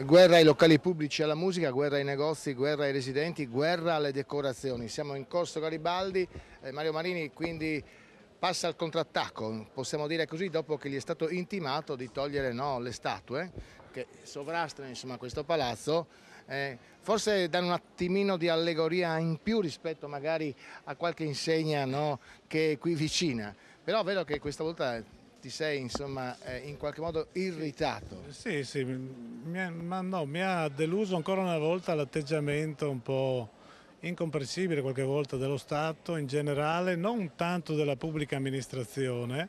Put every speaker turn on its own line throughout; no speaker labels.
Guerra ai locali pubblici e alla musica, guerra ai negozi, guerra ai residenti, guerra alle decorazioni. Siamo in Corso Garibaldi, eh, Mario Marini quindi passa al contrattacco, possiamo dire così, dopo che gli è stato intimato di togliere no, le statue che sovrastano insomma, questo palazzo. Eh, forse danno un attimino di allegoria in più rispetto magari a qualche insegna no, che è qui vicina, però vedo che questa volta ti sei insomma eh, in qualche modo irritato.
Sì, sì, mi, ha, ma no, mi ha deluso ancora una volta l'atteggiamento un po' incomprensibile qualche volta dello Stato in generale, non tanto della pubblica amministrazione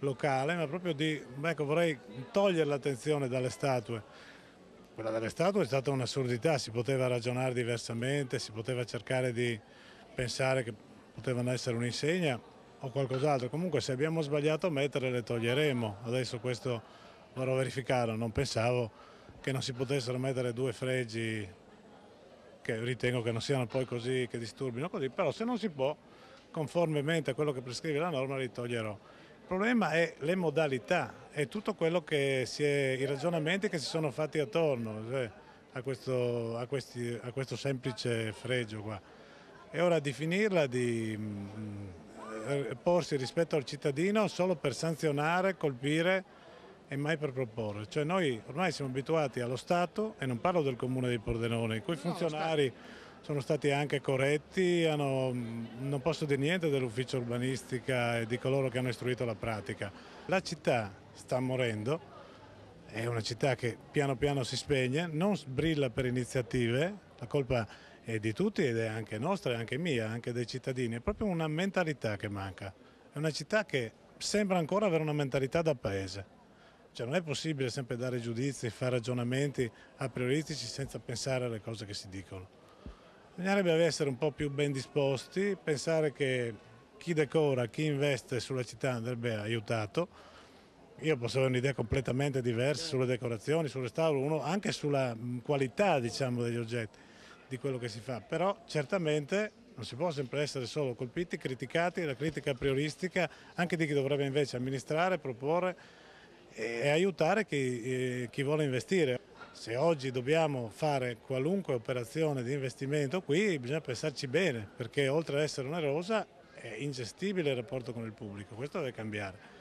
locale, ma proprio di, ecco, vorrei togliere l'attenzione dalle statue. Quella delle statue è stata un'assurdità, si poteva ragionare diversamente, si poteva cercare di pensare che potevano essere un'insegna, o qualcos'altro. Comunque se abbiamo sbagliato a mettere le toglieremo, adesso questo vorrò verificare. non pensavo che non si potessero mettere due fregi che ritengo che non siano poi così, che disturbino così, però se non si può, conformemente a quello che prescrive la norma, li toglierò. Il problema è le modalità e tutto quello che si è, i ragionamenti che si sono fatti attorno cioè, a, questo, a, questi, a questo semplice fregio qua. È ora di finirla, di eh, porsi rispetto al cittadino solo per sanzionare, colpire e mai per proporre. Cioè noi ormai siamo abituati allo Stato, e non parlo del Comune di Pordenone, i cui funzionari sono stati anche corretti, hanno, mm, non posso dire niente dell'ufficio urbanistica e di coloro che hanno istruito la pratica. La città sta morendo, è una città che piano piano si spegne, non brilla per iniziative, la colpa è e di tutti ed è anche nostra, è anche mia, anche dei cittadini, è proprio una mentalità che manca, è una città che sembra ancora avere una mentalità da paese. Cioè non è possibile sempre dare giudizi, fare ragionamenti a prioristici senza pensare alle cose che si dicono. Bisognerebbe essere un po' più ben disposti, pensare che chi decora, chi investe sulla città andrebbe aiutato. Io posso avere un'idea completamente diversa certo. sulle decorazioni, sul restauro, uno, anche sulla qualità diciamo, degli oggetti di quello che si fa, però certamente non si può sempre essere solo colpiti, criticati, la critica prioristica anche di chi dovrebbe invece amministrare, proporre e aiutare chi, eh, chi vuole investire. Se oggi dobbiamo fare qualunque operazione di investimento qui bisogna pensarci bene perché oltre ad essere onerosa è ingestibile il rapporto con il pubblico, questo deve cambiare.